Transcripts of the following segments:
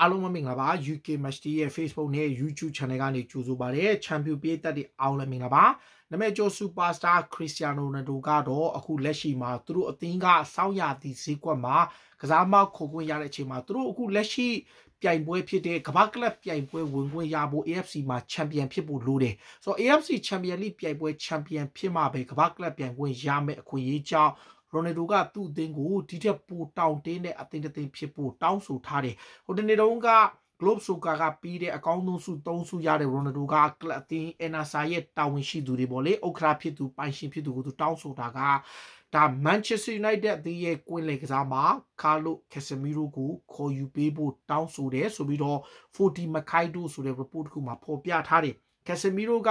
အားလုံးမမင်္ဂလာပါ UK Match Day ရဲ့ Facebook နဲ့ YouTube Channel ကနေကြိုဆိုပါရစေ Champion ပြေးတက်တဲ့အောင်လည်းမင်္ဂလာပါနာမည်ကျော် Superstar Cristiano Ronaldo ကတော့အခုလက်ရှိမှာသူတို့အသင်းကစောင့်ရသည့်ဈေးကွက်မှာကစားမခိုခွင့်ရတဲ့အချိန်မှာသူတို့အခုလက်ရှိ ပြိုင်ပွဲဖြစ်တဲ့ကမ္ဘာကလပ်ပြိုင်ပွဲဝင်ခွင့်ရဖို့ AFC မှာချန်ပီယံဖြစ်ဖို့လိုတယ်ဆိုတော့ AFC ချန်ပီယံလိပြိုင်ပွဲချန်ပီယံဖြစ်မှပဲကမ္ဘာကလပ်ပြိုင်ခွင့်ရမယ်အခွင့်အရေးကြောင့်ရိုနယ်ဒိုကသူ့အသင်းကိုဒီထက်ပို တောင့်တင်းတဲ့အသင်းတစ်သင်းဖြစ်ဖို့တောင်းဆိုထားတယ်ဟိုတနေ့တုန်းက Globe Soccer ကပြီးတဲ့အကောင်းဆုံးစု3စုရတဲ့ Ronaldo ကကလပ်အသင်း Enasa ရဲ့တာဝန်ရှိသူတွေပေါ့လေဥက္ကရာဖြစ်သူပိုင်ရှင်ဖြစ်သူကိုသူတောင်းဆိုတာကဒါ Manchester United အသင်းရဲ့ကွင်းလယ်ကစားမှာ Carlo Casemiro ကိုခေါ်ယူပေးဖို့တောင်းဆိုတယ်ဆိုပြီးတော့40 Makaido ဆိုတဲ့ report တစ်ခုမှာဖော်ပြထားတယ် Casemiro က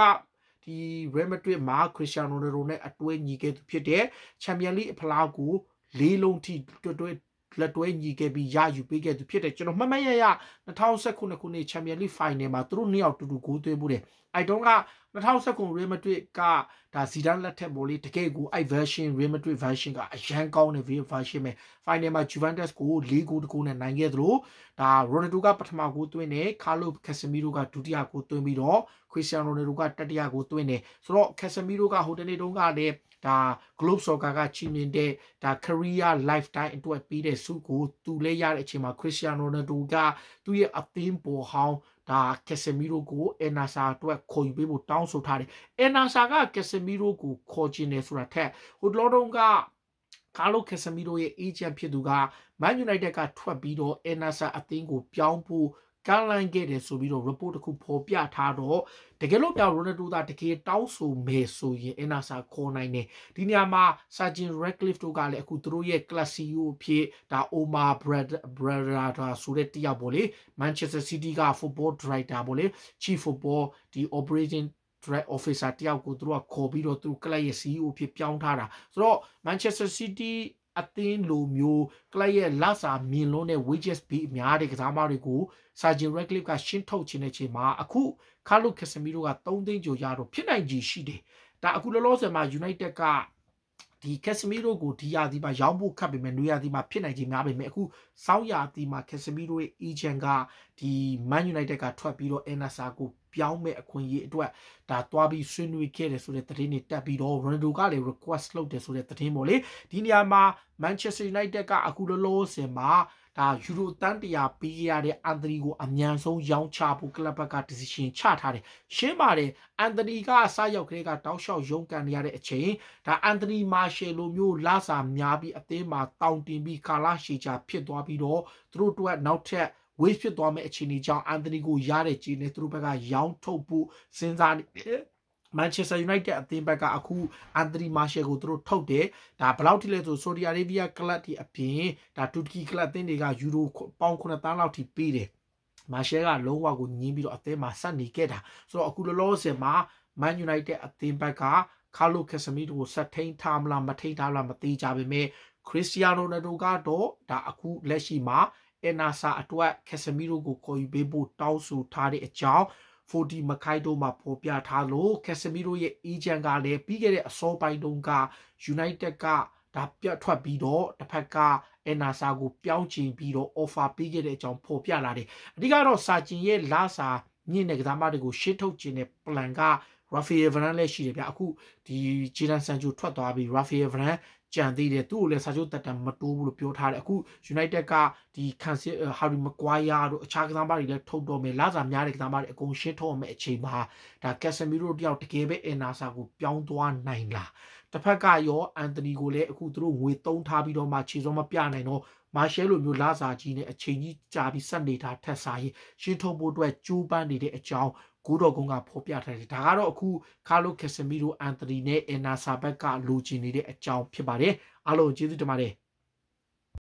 ဒီ Real Madrid မှာ Cristiano Ronaldo နဲ့အတွေ့ညီခဲ့သူဖြစ်တဲ့ Champions League အဖလားကိုလေးလုံးထိတွေ့တွေ့လက်တွဲညီခဲ့ပြီးရယူပေးခဲ့သူဖြစ်တယ်ကျွန်တော်မှတ်မှတ်ရရ2019ခုနှစ် Champions League Final မှာသူတို့နှစ်ယောက်တူတူဂိုးသွင်းမှုတယ်အိုက်တွန်က2019 Real Madrid ကဒါဇီဒန်လက်ထက်ပေါ်လေးတကယ်ကိုအဲ့ version Real Madrid version ကအရန်ကောင်းတဲ့ version ပဲ final မှာ Juventus ကို၄ဂိုးတကူနဲ့နိုင်ခဲ့သလိုဒါ Ronaldo ကပထမဂိုးသွင်းတယ် Carlo Casemiro ကဒုတိယဂိုးသွင်းပြီးတော့ Cristiano Ronaldo ကတတိယဂိုးသွင်းတယ်ဆိုတော့ Casemiro ကဟိုတနေ့တုန်းကလည်းဒါ Globe Soccer ကချီးမြှင့်တဲ့ဒါ Career Lifetime အတွက်ပေးတဲ့ဆုကိုသူလဲရတဲ့အချိန်မှာ Cristiano Ronaldo ကသူ့ရဲ့အသင်းပေါ်ဟောင်းဒါကက်ဆမီရိုကိုအနာဆာအတွက်ခေါ်ယူပေးဖို့တောင်းဆိုထားတယ်အနာဆာကကက်ဆမီရိုကိုခေါ်ခြင်းတယ်ဆိုတာထက်ဟိုလောတုံးကကာလိုကက်ဆမီရိုရဲ့အေဂျင့်ဖြစ်သူကမန်ယူနိုက်တက်ကထွက်ပြီးတော့အနာဆာအသင်းကိုပြောင်းဖို့ကန်လိုင်းခဲ့တယ်ဆိုပြီးတော့ report တစ်ခုဖော်ပြထားတော့တကယ်လို့ပြရိုနယ်ဒိုသာတကယ်တောင်းဆိုမယ်ဆိုရင်အနာဆာခေါ်နိုင်တယ်ဒီနေရာမှာ Sergeant Radcliffe တို့ကလည်းအခုသူတို့ရဲ့ Classio ဖြစ်ဒါ Omar Brada ဆိုတဲ့တယောက်ပေါ့လေ Manchester City က football director ပေါ့လေ chief football ဒီ operating direct officer တယောက်ကိုသူတို့ကခေါ်ပြီးတော့သူကလပ်ရဲ့ CEO ဖြစ်ပြောင်းထားတာဆိုတော့ Manchester City အသင်းလိုမျိုးကလပ်ရဲ့လစာမြင်လုံးတဲ့ wages fee အများတဲ့ကစားမတွေကို Sergio Ratcliffe ကရှင်းထုတ်ခြင်းတဲ့ချိန်မှာအခု Carlo Casemiro က3သိန်းကျော်ရတော့ဖြစ်နိုင်ကြီးရှိတယ်ဒါအခုလောလောဆယ်မှာ United ကဒီကက်စမီရိုကိုဒီရာသီမှာရောင်းဖို့ခတ်ပေမဲ့နွေရာသီမှာဖြစ်နိုင်ခြင်းများပေမဲ့အခုစောင်းရာသီမှာကက်စမီရိုရဲ့အီဂျန်ကဒီမန်ယူနိုက်တက်ကထွက်ပြီးတော့အန်နာဆာကိုပြောင်းမဲ့အခွင့်အရေးအတွက်ဒါသွားပြီးဆွေးနွေးခဲ့တယ်ဆိုတဲ့သတင်းတွေတက်ပြီးတော့ Ronaldo ကလည်း request လုပ်တယ်ဆိုတဲ့သတင်းပေါ့လေဒီနေရာမှာ Manchester United ကအခုလောလောဆယ်မှာဒါယူရိုတန်တရာပေးရတဲ့အန်သနီကိုအမြန်ဆုံးရောင်းချဖို့ကလပ်ဘက်က decision ချထားတယ်။ရှင်းပါတယ်အန်သနီကစရောက်ခရဲကတောက်လျှောက်ရုန်းကန်နေရတဲ့အချိန်ဒါအန်သနီမာရှယ်လိုမျိုး လာစာများပြီးအသင်းမှာတောင်းတင်ပြီးကာလာရှည်ချဖြစ်သွားပြီးတော့သူတို့တို့ကနောက်ထပ် wave ဖြစ်သွားမယ့်အခြေအနေကြောင့်အန်သနီကိုရတဲ့ခြေနဲ့သူတို့ဘက်ကရောင်းထုတ်ဖို့စဉ်းစားနေတယ်။မန်ချက်စတာယူနိုက်တက်အသင်းဘက်ကအခုအန်ဒရီမာရှယ်ကိုသူတို့ထုတ်တယ်ဒါဘလောက်ထိလဲဆိုဆော်ဒီအာရေဗီးယားကလပ်တီအပြင်ဒါတူရကီကလပ်အသင်းတွေကယူရိုပေါင်9သန်းလောက်ထိပေးတယ်မာရှယ်ကလုံးဝကိုညင်းပြီးတော့အသင်းမှာဆက်နေခဲ့တာဆိုတော့အခုလောလောဆယ်မှာမန်ယူနိုက်တက်အသင်းဘက်ကကာလိုကက်ဆမီတို့ကိုဆက်ထိန်ထားမလားမထိန်ထားလားမသိကြပါပဲခရစ္စတီယာနိုနယ်ဒိုကတော့ဒါအခုလက်ရှိမှာအနာဆာအတွက်ကက်ဆမီတို့ကိုခေါ်ယူပေးဖို့တောင်းဆိုထားတဲ့အကြောင်း40မခိုင်တို့မှာပေါ်ပြထားလို့ကက်ဆမီရိုရဲ့အေဂျင့်ကလည်းပြီးခဲ့တဲ့အစောပိုင်းတုန်းက United ကဒါပြတ်ထွက်ပြီးတော့တစ်ဖက်ကအဲနာစာကိုပြောင်းချင်ပြီးတော့ offer ပေးခဲ့တဲ့အကြောင်းဖော်ပြလာတယ်အဓိကတော့စာချင်ရဲ့လာစာညင့်တဲ့ကစားမတွေကိုရှင်းထုတ်ခြင်းတဲ့ plan က Rafael Varane လည်းရှိတယ်ဗျအခုဒီ Jadon Sancho ထွက်သွားပြီ Rafael Varane ကြံသေးတယ်သူ့ကိုလည်းစာချုပ်တက်တံမတိုးဘူးလို့ပြောထားတယ်အခု United ကဒီ Cancel Harry Maguire တို့အခြားကစားသမားတွေလည်းထုတ်တော့မယ်လာစာများတဲ့ကစားသမားတွေအကုန်ရှင်းထုတ်အောင်မယ်အချိန်မှာဒါ Casemiro တယောက်တကယ်ပဲ Enasa ကိုပြောင်းသွားနိုင်လားတစ်ဖက်ကရော Anthony ကိုလည်းအခုသူတို့ငွေတုံးထားပြီးတော့မှခြေစုံမပြနိုင်တော့မာရှဲလိုမျိုးလာစာကြီးနဲ့အချိန်ကြီးကြာပြီးဆက်နေတာထက်စာရင်ရှင်းထုတ်ဖို့အတွက်ကြိုးပမ်းနေတဲ့အကြောင်းဂိုးတော်ကုန်းကဖော်ပြထားတယ်ဒါကတော့အခုကာလိုကက်ဆမီရိုအန်တရီနဲ့အင်နာဆာဘက်ကလိုချင်နေတဲ့အကြောင်းဖြစ်ပါတယ်အားလုံးကျေးဇူးတင်ပါတယ်